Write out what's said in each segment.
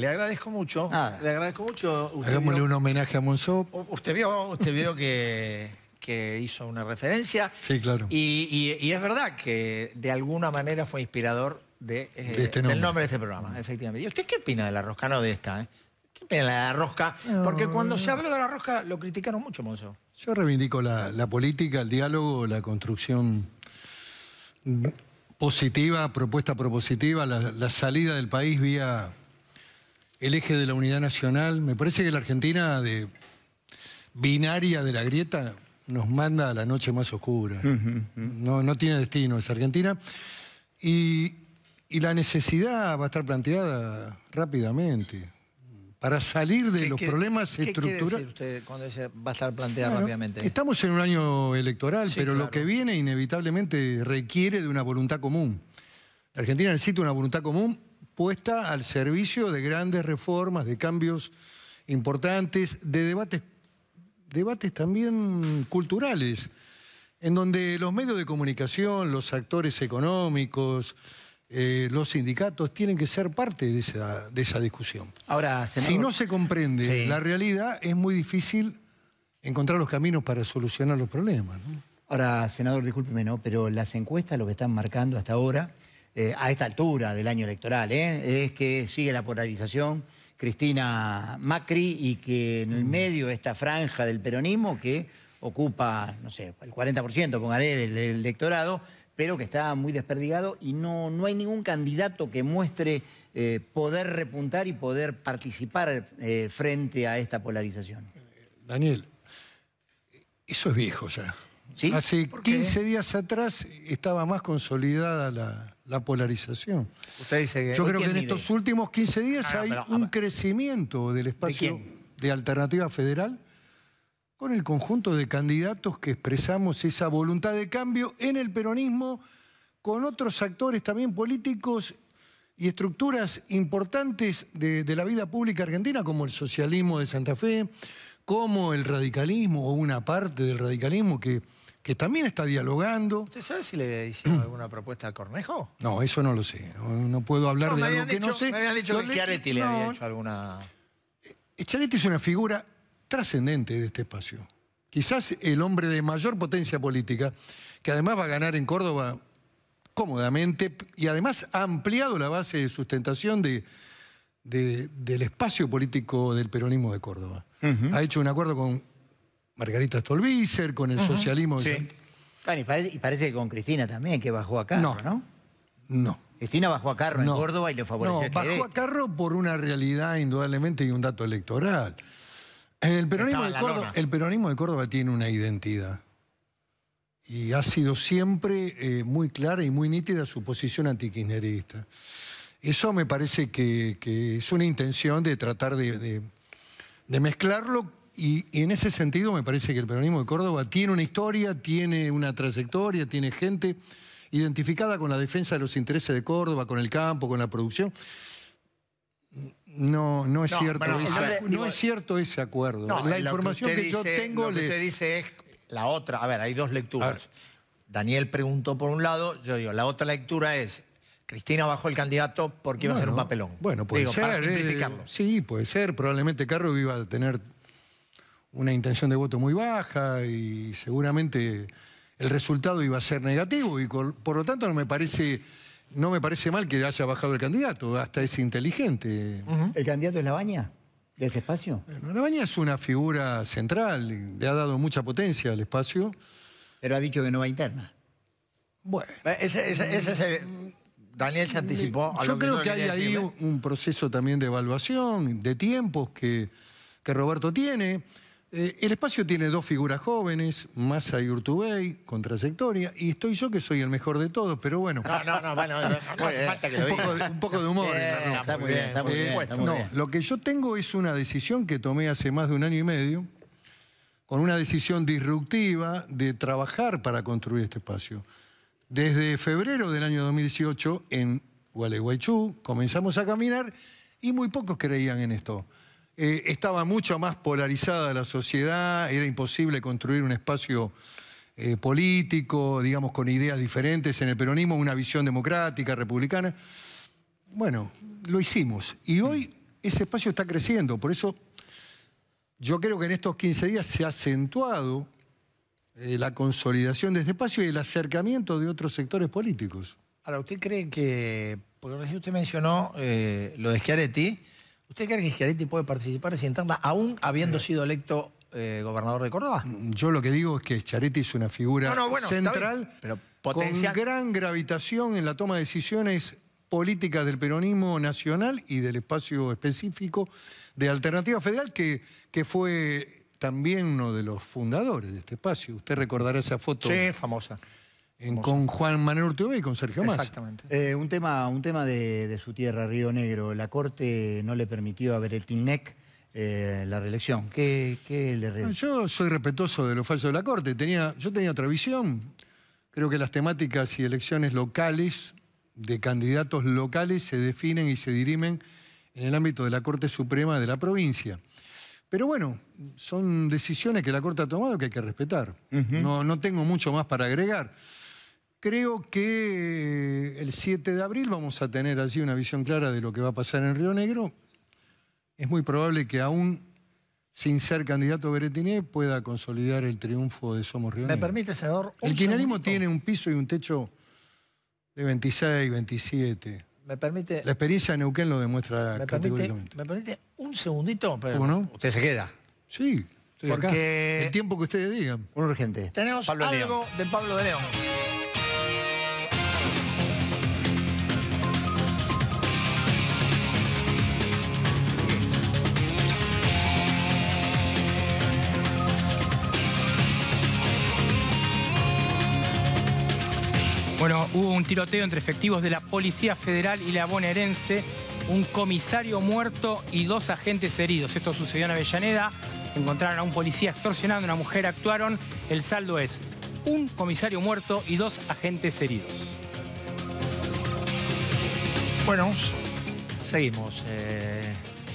le agradezco mucho. Le agradezco mucho. Hagámosle un homenaje a Monzó. Usted vio, usted vio que, que hizo una referencia. Sí, claro. Y, es verdad que de alguna manera fue inspirador de, eh, este nombre. del nombre de este programa, mm. efectivamente. ¿Y usted qué opina de la rosca? No de esta, ¿eh? ¿Qué opina de la rosca? Porque cuando se habló de la rosca lo criticaron mucho, Monzó. Yo reivindico la, política, el diálogo, la construcción positiva, propuesta propositiva, la salida del país vía el eje de la unidad nacional. Me parece que la Argentina de binaria de la grieta nos manda a la noche más oscura. No, tiene destino esa Argentina. Y, la necesidad va a estar planteada rápidamente. Para salir de los problemas estructurales. ¿Qué usted cuando va a estar planteada rápidamente? Estamos en un año electoral, pero lo que viene inevitablemente requiere de una voluntad común. La Argentina necesita una voluntad común puesta al servicio de grandes reformas, de cambios importantes, de debates, debates también culturales, en donde los medios de comunicación, los actores económicos, eh, los sindicatos tienen que ser parte de esa, de esa discusión. Ahora, si no se comprende la realidad, es muy difícil encontrar los caminos para solucionar los problemas. Ahora, senador, discúlpeme, ¿no? pero las encuestas lo que están marcando hasta ahora eh, a esta altura del año electoral, ¿eh? es que sigue la polarización Cristina Macri y que en el mm. medio de esta franja del peronismo que ocupa, no sé, el 40%, póngale, del, electorado, pero que está muy desperdigado y no, no hay ningún candidato que muestre eh, poder repuntar y poder participar frente a esta polarización. Daniel, eso es viejo ya. Hace 15 días atrás estaba más consolidada la, polarización. Yo creo que en estos últimos 15 días ah, hay un ah, crecimiento del espacio ¿De, alternativa federal con el conjunto de candidatos que expresamos esa voluntad de cambio en el peronismo, con otros actores también políticos y estructuras importantes de la vida pública argentina, como el socialismo de Santa Fe, como el radicalismo o una parte del radicalismo que que también está dialogando. ¿Usted sabe si le hicieron alguna propuesta a Cornejo? No, eso no lo sé. No, puedo hablar de algo que no sé. Me habían dicho que Chiaretti le, había hecho alguna... Eh, Chiaretti es una figura trascendente de este espacio. Quizás el hombre de mayor potencia política, que además va a ganar en Córdoba cómodamente y además ha ampliado la base de sustentación de, del espacio político del peronismo de Córdoba. Ha hecho un acuerdo con Margarita Stolbizer, con el socialismo. Sí. y, parece, que con Cristina también, que bajó a Carro, ¿no? No. no. Cristina bajó a Carro en Córdoba y le favoreció. No, bajó a Carro por una realidad, indudablemente, y un dato electoral. El peronismo, de Córdoba, el peronismo de Córdoba tiene una identidad. Y ha sido siempre eh, muy clara y muy nítida su posición antikirchnerista. Eso me parece que, es una intención de tratar de, de, de mezclarlo y, en ese sentido me parece que el peronismo de Córdoba tiene una historia, tiene una trayectoria, tiene gente identificada con la defensa de los intereses de Córdoba, con el campo, con la producción. No, no es cierto. ese, no es cierto ese acuerdo. la información que, yo tengo. Lo que usted dice es la otra. A ver, hay dos lecturas. Daniel preguntó por un lado, yo digo, la otra lectura es Cristina bajó el candidato porque iba a ser un papelón. Bueno, puede ser. Eh, sí, puede ser. Probablemente Carlos iba a tener una intención de voto muy baja y seguramente el resultado iba a ser negativo y por lo tanto no me parece no me parece mal que haya bajado el candidato, hasta es inteligente. ¿El candidato es baña ¿De ese espacio? La baña es una figura central, le ha dado mucha potencia al espacio. Pero ha dicho que no va interna. Bueno. Eh, ese, es Daniel se anticipó. A yo creo que, que hay ahí un proceso también de evaluación, de tiempos que, que Roberto tiene. Eh, el espacio tiene dos figuras jóvenes, Massa y Urtubey, con y estoy yo que soy el mejor de todos, pero bueno. No, no, no, bueno, no, no falta que lo Un poco, de, humor. Eh, está muy bien, está muy eh, bien. no, lo que yo tengo es una decisión que tomé hace más de un año y medio, con una decisión disruptiva de trabajar para construir este espacio. Desde febrero del año 2018, en Gualeguaychú, comenzamos a caminar y muy pocos creían en esto. Eh, estaba mucho más polarizada la sociedad, era imposible construir un espacio eh, político, digamos, con ideas diferentes en el peronismo, una visión democrática, republicana. Bueno, lo hicimos. Y hoy ese espacio está creciendo, por eso yo creo que en estos 15 días se ha acentuado eh, la consolidación de este espacio y el acercamiento de otros sectores políticos. Ahora, ¿usted cree que, por lo que usted mencionó lo de Schiaretti, ¿Usted cree que Schiaretti puede participar en tanda aún habiendo sido electo eh, gobernador de Córdoba? Yo lo que digo es que Schiaretti es una figura central pero con gran gravitación en la toma de decisiones políticas del peronismo nacional y del espacio específico de Alternativa Federal, que, que fue también uno de los fundadores de este espacio. Usted recordará esa foto. Sí, famosa con Juan Manuel Urtubey y con Sergio Más. Exactamente. Eh, un tema, un tema de, su tierra, Río Negro. La Corte no le permitió a Beretinec eh, la reelección. ¿Qué, le Yo soy respetuoso de lo falso de la Corte. Tenía, yo tenía otra visión. Creo que las temáticas y elecciones locales de candidatos locales se definen y se dirimen en el ámbito de la Corte Suprema de la provincia. Pero bueno, son decisiones que la Corte ha tomado que hay que respetar. no, no tengo mucho más para agregar. Creo que eh, el 7 de abril vamos a tener allí una visión clara de lo que va a pasar en Río Negro. Es muy probable que aún sin ser candidato Beretiné pueda consolidar el triunfo de Somos Río Negro. ¿Me permite, senador? El kirchnerismo tiene un piso y un techo de 26, 27. Me permite... La experiencia de Neuquén lo demuestra me categóricamente. ¿Me permite un segundito? Pero Usted se queda. Sí, estoy Porque... El tiempo que ustedes digan. Urgente. Tenemos algo de Pablo de León. Bueno, hubo un tiroteo entre efectivos de la Policía Federal y la bonaerense, un comisario muerto y dos agentes heridos. Esto sucedió en Avellaneda, encontraron a un policía extorsionando a una mujer, actuaron. El saldo es un comisario muerto y dos agentes heridos. Bueno, seguimos. Eh,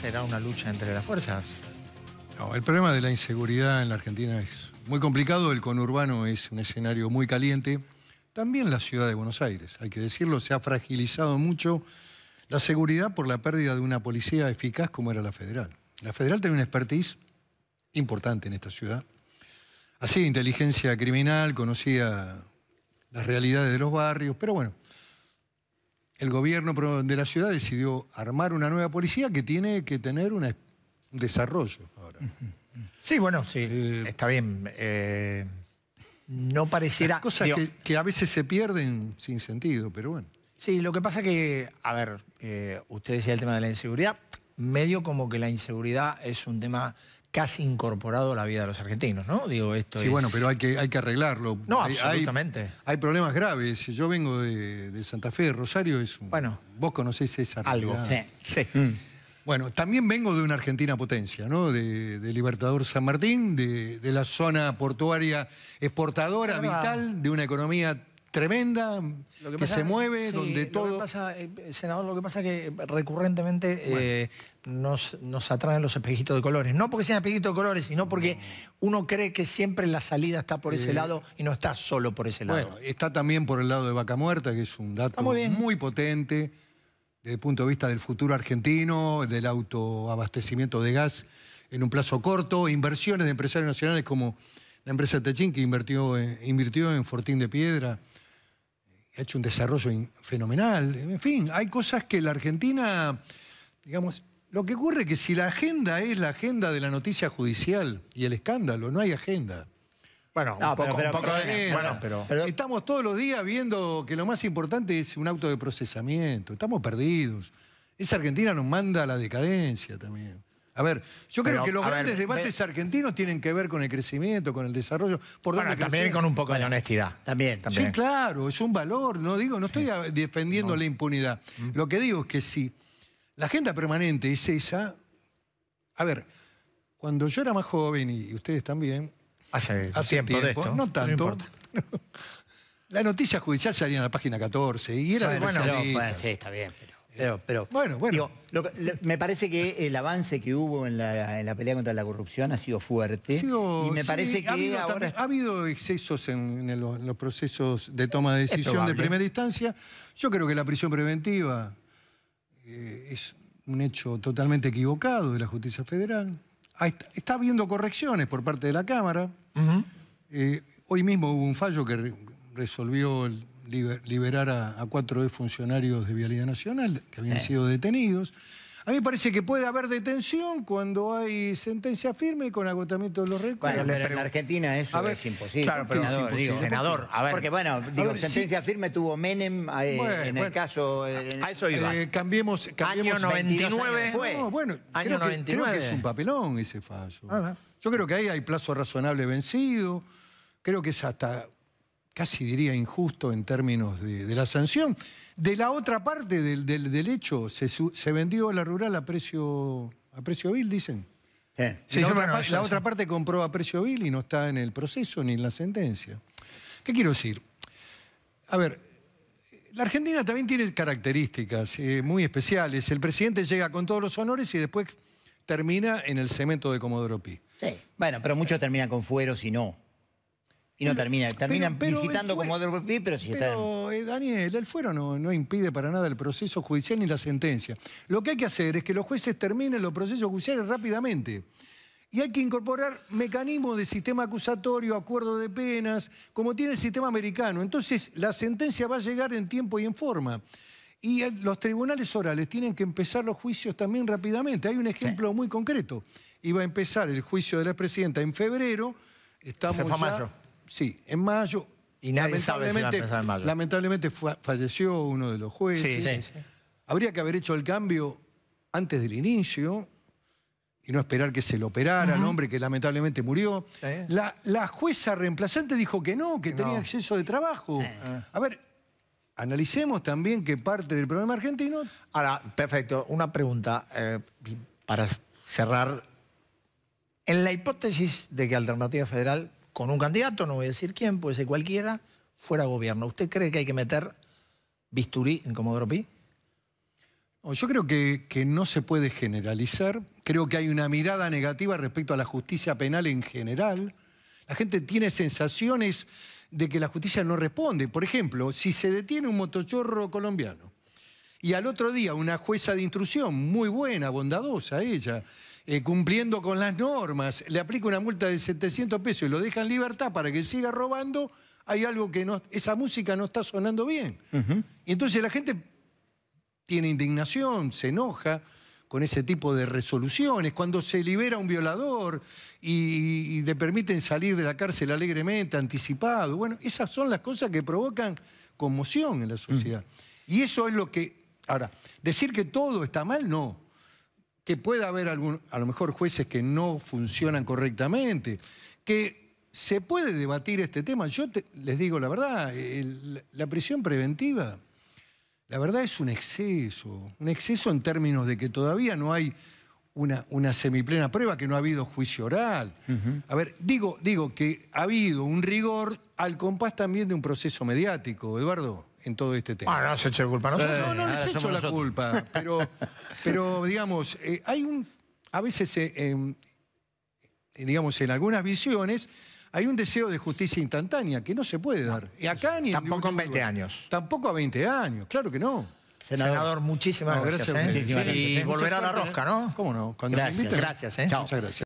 será una lucha entre las fuerzas. No, el problema de la inseguridad en la Argentina es muy complicado. El conurbano es un escenario muy caliente. También la ciudad de Buenos Aires, hay que decirlo, se ha fragilizado mucho la seguridad por la pérdida de una policía eficaz como era la federal. La federal tenía una expertise importante en esta ciudad. Hacía inteligencia criminal, conocía las realidades de los barrios, pero bueno, el gobierno de la ciudad decidió armar una nueva policía que tiene que tener un desarrollo ahora. Sí, bueno, sí, eh, está bien. Eh, no pareciera... cosas que, a veces se pierden sin sentido, pero bueno. Sí, lo que pasa que, a ver, eh, usted decía el tema de la inseguridad, medio como que la inseguridad es un tema casi incorporado a la vida de los argentinos, ¿no? Digo, esto Sí, bueno, pero hay que, hay que arreglarlo. No, absolutamente. Hay, problemas graves. Yo vengo de, Santa Fe, de Rosario es un... Bueno. Vos conocés esa realidad. Algo, sí. sí. Mm. Bueno, también vengo de una Argentina potencia, ¿no? De, Libertador San Martín, de, la zona portuaria exportadora, vital, de una economía tremenda, que, se mueve, donde todo... Lo que pasa, eh, senador, lo que pasa es que recurrentemente eh, nos, atraen los espejitos de colores. No porque sean espejitos de colores, sino porque uno cree que siempre la salida está por ese lado y no está solo por ese lado. Bueno, está también por el lado de Vaca Muerta, que es un dato muy, potente desde el punto de vista del futuro argentino, del autoabastecimiento de gas en un plazo corto, inversiones de empresarios nacionales como la empresa Techin, que invirtió, invirtió en Fortín de Piedra, ha hecho un desarrollo fenomenal. En fin, hay cosas que la Argentina, digamos, lo que ocurre es que si la agenda es la agenda de la noticia judicial y el escándalo, no hay agenda. Bueno, un, poco, de... Bueno, Estamos todos los días viendo que lo más importante es un auto de procesamiento. Estamos perdidos. Esa Argentina nos manda a la decadencia también. A ver, yo creo que los grandes debates argentinos tienen que ver con el crecimiento, con el desarrollo. Por bueno, también con un poco de honestidad. También, también. Sí, claro, es un valor. No digo, no estoy defendiendo la impunidad. Mm. Lo que digo es que si la agenda permanente es esa... A ver, cuando yo era más joven, y ustedes también, Hace, de esto. No tanto. la noticia judicial salía en la página 14 y era bueno, bueno, sí, está bien, pero... Eh, me parece que el avance que hubo en la, pelea contra la corrupción ha sido fuerte. me parece que ha habido, ha habido excesos en, los, procesos de toma de decisión de primera instancia. Yo creo que la prisión preventiva eh, es un hecho totalmente equivocado de la justicia federal. Está, está habiendo correcciones por parte de la Cámara. Eh, hoy mismo hubo un fallo que resolvió liberar a, cuatro funcionarios de Vialidad Nacional que habían sido detenidos. A mí me parece que puede haber detención cuando hay sentencia firme con agotamiento de los recursos. Bueno, pero en Argentina eso es imposible. Claro, pero senador, es imposible. senador, a ver. Porque bueno, digo, sentencia firme tuvo Menem eh, en el caso... Eh, eso cambiemos, eh, cambiemos, Año 99. bueno, creo, Que, creo que es un papelón ese fallo. Ah, Yo creo que ahí hay plazo razonable vencido. Creo que es hasta casi diría injusto en términos de, la sanción. De la otra parte del, del, hecho, se, vendió la rural a precio, a precio vil, dicen. la, otra, parte, compró a precio vil y no está en el proceso ni en la sentencia. ¿Qué quiero decir? A ver, la Argentina también tiene características eh, muy especiales. El presidente llega con todos los honores y después termina en el cemento de Comodoro Pi. Sí, bueno, pero muchos terminan con fueros y no. Y no termina, terminan visitando como otro pero sí pero, eh, Daniel, el fuero no, impide para nada el proceso judicial ni la sentencia. Lo que hay que hacer es que los jueces terminen los procesos judiciales rápidamente. Y hay que incorporar mecanismos de sistema acusatorio, acuerdo de penas, como tiene el sistema americano. Entonces, la sentencia va a llegar en tiempo y en forma. Y los tribunales orales tienen que empezar los juicios también rápidamente. Hay un ejemplo muy concreto. Iba a empezar el juicio de la presidenta en febrero. Estamos Se fue sí, en mayo. Y Lamentablemente falleció uno de los jueces. Sí, sí. Habría que haber hecho el cambio antes del inicio y no esperar que se lo operara, al hombre que lamentablemente murió. La, la, jueza reemplazante dijo que no, que tenía exceso de trabajo. Ah. A ver, analicemos también que parte del problema argentino... Ahora, perfecto, una pregunta eh, para cerrar. En la hipótesis de que Alternativa Federal con un candidato, no voy a decir quién, puede ser cualquiera, fuera gobierno. ¿Usted cree que hay que meter bisturí en Comodoro Pi? yo creo que, que no se puede generalizar. Creo que hay una mirada negativa respecto a la justicia penal en general. La gente tiene sensaciones de que la justicia no responde. Por ejemplo, si se detiene un motochorro colombiano y al otro día una jueza de instrucción, muy buena, bondadosa ella, eh, cumpliendo con las normas, le aplica una multa de 700 pesos y lo deja en libertad para que siga robando, hay algo que no... Esa música no está sonando bien. Y entonces la gente tiene indignación, se enoja con ese tipo de resoluciones, cuando se libera un violador y, le permiten salir de la cárcel alegremente, anticipado. Bueno, esas son las cosas que provocan conmoción en la sociedad. Y eso es lo que... Ahora, decir que todo está mal, no que pueda haber algún, a lo mejor jueces que no funcionan correctamente, que se puede debatir este tema. Yo les digo la verdad, la prisión preventiva, la verdad es un exceso, un exceso en términos de que todavía no hay una, una semiplena prueba, que no ha habido juicio oral. A ver, digo, digo que ha habido un rigor al compás también de un proceso mediático, Eduardo, en todo este tema. Ah, no se eche culpa. Nosotros, no, no les echo la culpa. Pero, pero digamos, eh, hay un... A veces, eh, em, digamos, en algunas visiones hay un deseo de justicia instantánea que no se puede dar. y Acá ni Tampoco en, 20 años. Tampoco a 20 años, claro que no. Senador, muchísimas, gracias, ¿eh? Y volver a la rosca, ¿no? ¿Cómo no? Cuando gracias. gracias, ¿eh? Muchas gracias.